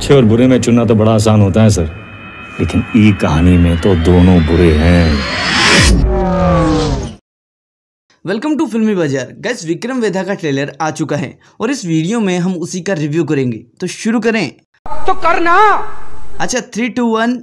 अच्छे और बुरे में चुनना तो बड़ा आसान होता है सर लेकिन ई कहानी में तो दोनों बुरे हैं वेलकम टू फिल्मी बाजार गैस विक्रम वेधा का ट्रेलर आ चुका है और इस वीडियो में हम उसी का रिव्यू करेंगे तो शुरू करें तो करना अच्छा three two one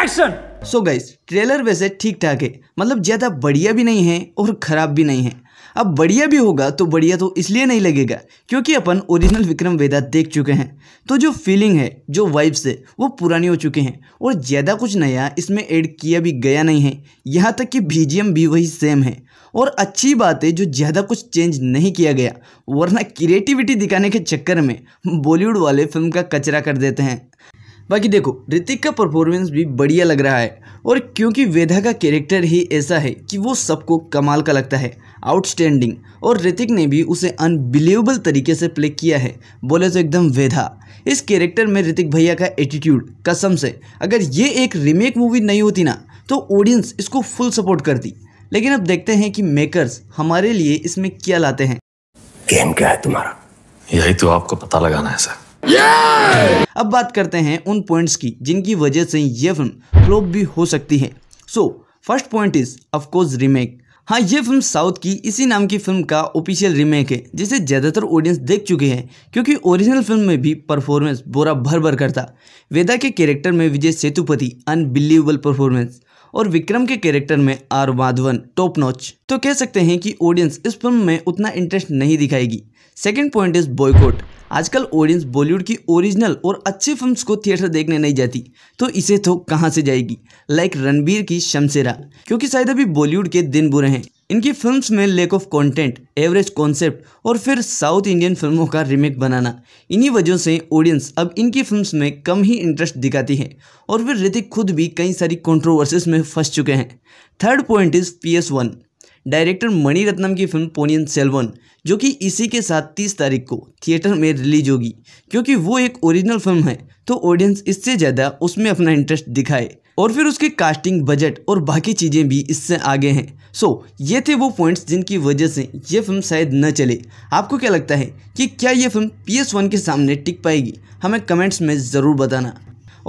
action so so guys trailer वैसे ठीक ठाक है मतलब ज़्यादा बढ़िया भी नहीं है और ख़राब भी नहीं है अब बढ़िया भी होगा तो बढ़िया तो इसलिए नहीं लगेगा क्योंकि अपन ओरिजिनल विक्रम वेदा देख चुके हैं तो जो फीलिंग है जो वाइब्स है वो पुरानी हो चुके हैं और ज़्यादा कुछ नया इसमें ऐड किया भी गया नहीं है यहाँ तक कि बी भी वही सेम है और अच्छी बात है जो ज़्यादा कुछ चेंज नहीं किया गया वरना क्रिएटिविटी दिखाने के चक्कर में बॉलीवुड वाले फिल्म का कचरा कर देते हैं बाकी देखो ऋतिक का परफॉर्मेंस भी बढ़िया लग रहा है और क्योंकि वेधा का कैरेक्टर ही ऐसा है कि वो सबको कमाल का लगता है आउटस्टैंडिंग और ऋतिक ने भी उसे अनबिलीवेबल तरीके से प्ले किया है बोले तो एकदम वेधा इस कैरेक्टर में ऋतिक भैया का एटीट्यूड कसम से अगर ये एक रीमेक मूवी नहीं होती ना तो ऑडियंस इसको फुल सपोर्ट करती लेकिन अब देखते हैं कि मेकर्स हमारे लिए इसमें क्या लाते हैं गेम क्या है तुम्हारा यही तो आपको पता लगाना है सर अब बात करते हैं उन पॉइंट्स की जिनकी वजह से ये फिल्म फ्लॉप भी हो सकती है so first point is of course remake remake हाँ ये फिल्म साउथ की इसी नाम की फिल्म का ऑफिशियल रीमेक है जिसे ज़्यादातर ऑडियंस देख चुके हैं क्योंकि ओरिजिनल फिल्म में भी परफॉर्मेंस बोरा भर भर करता वेदा के कैरेक्टर में विजय सेतुपति अनबिलीवेबल परफॉर्मेंस और विक्रम के कैरेक्टर में आर माधवन टॉप नॉच तो कह सकते हैं कि ऑडियंस इस फिल्म में उतना इंटरेस्ट नहीं दिखाएगी सेकेंड पॉइंट इज बॉयकॉट आजकल ऑडियंस बॉलीवुड की ओरिजिनल और अच्छी फिल्म्स को थिएटर देखने नहीं जाती तो इसे तो कहाँ से जाएगी लाइक रणबीर की शमशेरा क्योंकि शायद अभी बॉलीवुड के दिन बुरे हैं इनकी फिल्म्स में lack of content average concept और फिर साउथ इंडियन फिल्मों का रीमेक बनाना इन्हीं वजह से ऑडियंस अब इनकी फिल्म्स में कम ही इंटरेस्ट दिखाती है और फिर ऋतिक खुद भी कई सारी कॉन्ट्रोवर्सीज में फंस चुके हैं third point is P S one director Maniratnam की फिल्म पोनियन सेल्वन जो कि इसी के साथ 30 तारीख को थिएटर में रिलीज होगी क्योंकि वो एक ओरिजिनल फिल्म है तो ऑडियंस इससे ज़्यादा उसमें अपना इंटरेस्ट दिखाए और फिर उसके कास्टिंग बजट और बाकी चीज़ें भी इससे आगे हैं सो so, ये थे वो पॉइंट्स जिनकी वजह से ये फिल्म शायद न चले आपको क्या लगता है कि क्या ये फिल्म पी एस वन के सामने टिक पाएगी हमें कमेंट्स में ज़रूर बताना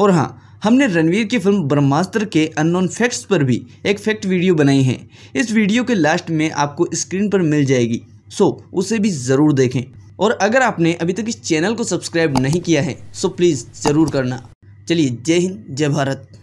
और हाँ हमने रणवीर की फिल्म ब्रह्मास्त्र के अननोन फैक्ट्स पर भी एक फैक्ट वीडियो बनाई है इस वीडियो के लास्ट में आपको स्क्रीन पर मिल जाएगी सो उसे भी ज़रूर देखें और अगर आपने अभी तक इस चैनल को सब्सक्राइब नहीं किया है सो प्लीज़ ज़रूर करना चलिए जय हिंद जय भारत